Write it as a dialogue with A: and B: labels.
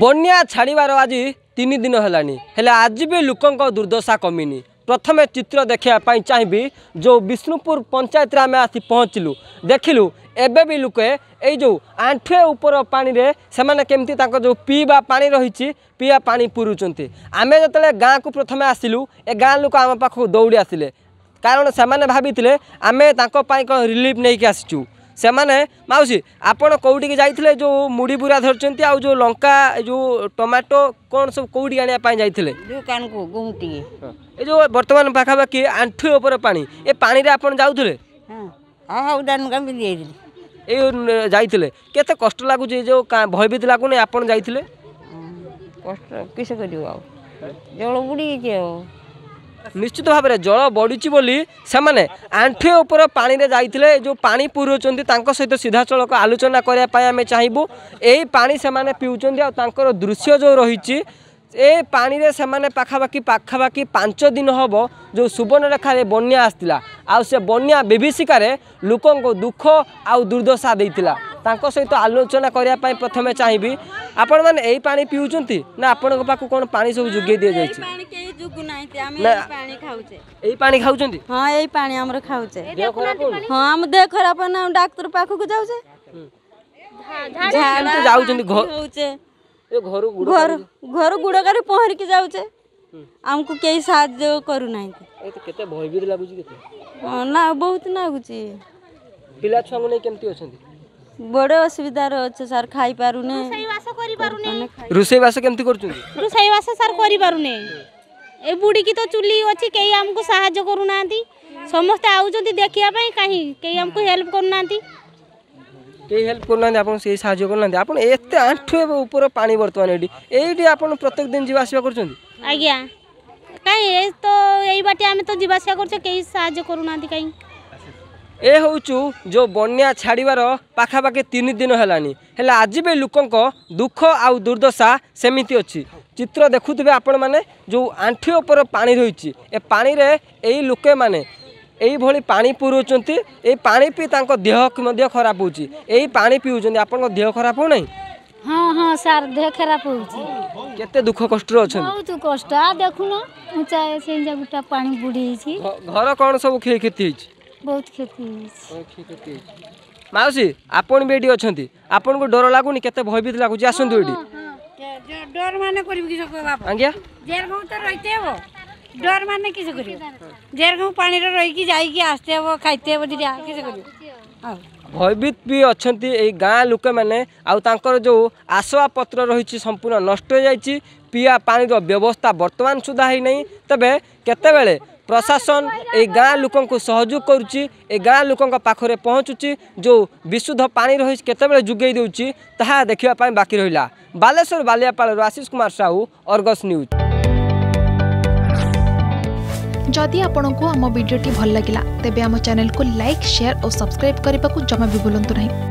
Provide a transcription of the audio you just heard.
A: ବନ୍ୟା ଛାଡ଼ିବାର ଆଜି ତିନି ଦିନ ହେଲାଣି ହେଲେ ଆଜି ବି ଲୋକଙ୍କ ଦୁର୍ଦ୍ଦଶା କମିନି ପ୍ରଥମେ ଚିତ୍ର ଦେଖିବା ପାଇଁ ଚାହିଁବି ଯେଉଁ ବିଷ୍ଣୁପୁର ପଞ୍ଚାୟତରେ ଆମେ ଆସି ପହଞ୍ଚିଲୁ ଦେଖିଲୁ ଏବେ ବି ଲୋକେ ଏଇ ଯେଉଁ ଆଣ୍ଠୁଏ ଉପର ପାଣିରେ ସେମାନେ କେମିତି ତାଙ୍କ ଯେଉଁ ପିଇବା ପାଣି ରହିଛି ପିଇବା ପାଣି ପୁରୁଛନ୍ତି ଆମେ ଯେତେବେଳେ ଗାଁକୁ ପ୍ରଥମେ ଆସିଲୁ ଏ ଗାଁ ଲୋକ ଆମ ପାଖକୁ ଦୌଡ଼ି ଆସିଲେ କାରଣ ସେମାନେ ଭାବିଥିଲେ ଆମେ ତାଙ୍କ ପାଇଁ କ'ଣ ରିଲିଫ୍ ନେଇକି ଆସିଛୁ ସେମାନେ ମାଉସୀ ଆପଣ କେଉଁଠିକି ଯାଇଥିଲେ ଯେଉଁ ମୁଢ଼ି ବୁରା ଧରିଛନ୍ତି ଆଉ ଯେଉଁ ଲଙ୍କା ଯେଉଁ ଟମାଟୋ କ'ଣ ସବୁ କେଉଁଠିକି ଆଣିବା ପାଇଁ ଯାଇଥିଲେ ଦୋକାନକୁ ଗୁମଟିକି ଏ ଯେଉଁ ବର୍ତ୍ତମାନ ପାଖାପାଖି ଆଣ୍ଠୁ ଉପରେ ପାଣି ଏ ପାଣିରେ ଆପଣ ଯାଉଥିଲେ ହଁ ହଉ ଦାନୁକା ପିନ୍ଧି ଯାଇଥିଲି ଏଇ ଯାଇଥିଲେ କେତେ କଷ୍ଟ ଲାଗୁଛି ଯେଉଁ ଭୟଭୀତ ଲାଗୁନି ଆପଣ ଯାଇଥିଲେ କଷ୍ଟ କିସ କରିବ ଆଉ ଜଳ ବୁଡ଼ିଯାଇଛି ଆଉ ନିଶ୍ଚିତ ଭାବରେ ଜଳ ବଢ଼ୁଛି ବୋଲି ସେମାନେ ଆଣ୍ଠୁଏ ଉପର ପାଣିରେ ଯାଇଥିଲେ ଯେଉଁ ପାଣି ପୁରାଉଛନ୍ତି ତାଙ୍କ ସହିତ ସିଧାସଳଖ ଆଲୋଚନା କରିବା ପାଇଁ ଆମେ ଚାହିଁବୁ ଏହି ପାଣି ସେମାନେ ପିଉଛନ୍ତି ଆଉ ତାଙ୍କର ଦୃଶ୍ୟ ଯେଉଁ ରହିଛି ଏ ପାଣିରେ ସେମାନେ ପାଖାପାଖି ପାଖାପାଖି ପାଞ୍ଚ ଦିନ ହେବ ଯେଉଁ ସୁବର୍ଣ୍ଣରେଖାରେ ବନ୍ୟା ଆସିଥିଲା ଆଉ ସେ ବନ୍ୟା ବିଭୀଷିକାରେ ଲୋକଙ୍କ ଦୁଃଖ ଆଉ ଦୁର୍ଦ୍ଦଶା ଦେଇଥିଲା ତାଙ୍କ ସହିତ ଆଲୋଚନା କରିବା ପାଇଁ ପ୍ରଥମେ ଚାହିଁବି ଆପଣମାନେ ଏଇ ପାଣି ପିଉଛନ୍ତି ନା ଆପଣଙ୍କ ପାଖକୁ କ'ଣ ପାଣି ସବୁ ଯୋଗାଇ ଦିଆଯାଇଛି ଯୋଗୁ ନାହିଁ ତେ ଆମେ ଏଇ ପାଣି ଖାଉଛେ ଏଇ ପାଣି ଖାଉଛନ୍ତି ହଁ ଏଇ ପାଣି ଆମର ଖାଉଛେ ହଁ ଆମ ଦେହ ଖରାପ ନା ଡାକ୍ତର ପାଖକୁ ଯାଉଛେ ଯାଉଛନ୍ତି ହଉଛେ ଘରୁ ଘରୁ ଗୁଡ଼କାରେ ପହଁରିକି ଯାଉଛେ ଆମକୁ କେହି ସାହାଯ୍ୟ କରୁନାହାନ୍ତି କେତେ ଭୟଭୀତ ଲାଗୁଛି କେତେ ହଁ ନା ବହୁତ ଲାଗୁଛି ପିଲା ଛୁଆଙ୍କୁ ନେଇ କେମିତି ଅଛନ୍ତି ବଡ଼ ଅସୁବିଧାରେ ଅଛେ ସାର୍ ଖାଇପାରୁନି ରୋଷେଇବାସ କେମିତି କରୁଛନ୍ତି ରୋଷେଇବାସ ସାର୍ କରିପାରୁନି ଏ ବୁଡ଼ିକି ତ ଚୁଲି ଅଛି କେହି ଆମକୁ ସାହାଯ୍ୟ କରୁନାହାନ୍ତି ସମସ୍ତେ ଆଉଛନ୍ତି ଦେଖିବା ପାଇଁ କାହିଁ କେହି ଆମକୁ ହେଲ୍ପ କରୁନାହାନ୍ତି କେହି ହେଲ୍ପ କରୁନାହାନ୍ତି ଆପଣ ସେଇ ସାହାଯ୍ୟ କରୁନାହାନ୍ତି ଆପଣ ଏତେ ଆଣ୍ଠୁ ଏବେ ଉପର ପାଣି ବର୍ତ୍ତମାନ ଏଇଠି ଏଇଠି ଆପଣ ପ୍ରତ୍ୟେକ ଦିନ ଯିବା ଆସିବା କରୁଛନ୍ତି ଆଜ୍ଞା କାହିଁ ଏ ତ ଏଇ ବାଟେ ଆମେ ତ ଯିବା ଆସିବା କରୁଛେ କେହି ସାହାଯ୍ୟ କରୁନାହାନ୍ତି କାହିଁ ଏ ହେଉଛୁ ଯେଉଁ ବନ୍ୟା ଛାଡ଼ିବାର ପାଖାପାଖି ତିନି ଦିନ ହେଲାଣି ହେଲେ ଆଜି ବି ଲୋକଙ୍କ ଦୁଃଖ ଆଉ ଦୁର୍ଦ୍ଦଶା ସେମିତି ଅଛି চিত্র দেখুবে আপনার যে আঁঠি উপর পা রয়েছে এ পা এই লোকে মানে এইভাবে পা পুরোচ্ছেন এই পা পি তাঁর দেহ খারাপ হচ্ছে এই পা পিউছেন আপনার দেহ খারাপ হো হ্যাঁ হ্যাঁ স্যার দেহ খারাপ হচ্ছে কত দুঃখ কষ্ট অছেন কষ্ট দেখুন উঁচা সেঞ্জা বুড়ি ঘর কম সব খেয়ে খেতে হইছি বহুত খেতে হইছি খেতে হইছি মাউসী আপন বেডি অছন্তি আপনকো ডর লাগুনি কত ভয়ভীত লাগুছে আসুন এটি ডর মানে করবি কিছু বাপ ଆଜ୍ଞା জেল ঘাউ তো রইতে হবো ডর মানে কিছু করিব জেল ঘাউ পানিরে রইকি যাইকি আসতে হবো খাইতে হবো দিদি কিছু করিব ଆଉ ভয়ভীত ବି ଅଛନ୍ତି ଏଇ ଗାଁ ଲୋକମାନେ ଆଉ ତାଙ୍କର ଯେଉଁ ଆସବା ପତ୍ର ରହିଛି ସମ୍ପୂର୍ଣ୍ଣ ନଷ୍ଟ ହୋଇଯାଇଛି ପିଇବା ପାଣିର ବ୍ୟବସ୍ଥା ବର୍ତ୍ତମାନ ସୁଦ୍ଧା ହୋଇନାହିଁ ତେବେ କେତେବେଳେ प्रशासन ए तो गाँ लोक सहयोग कर गाँ लोक पहुँचुची जो विशुद्ध पा रही केत जुगे देखा देखापी बाकी रहा बालेश्वर बालियापाल आशीष कुमार साहू अर्गस न्यूज जदि आपन को आम भिड्टे भल लगा तेब चेल को लाइक सेयार और सब्सक्राइब करने को जमा भी बुलां नहीं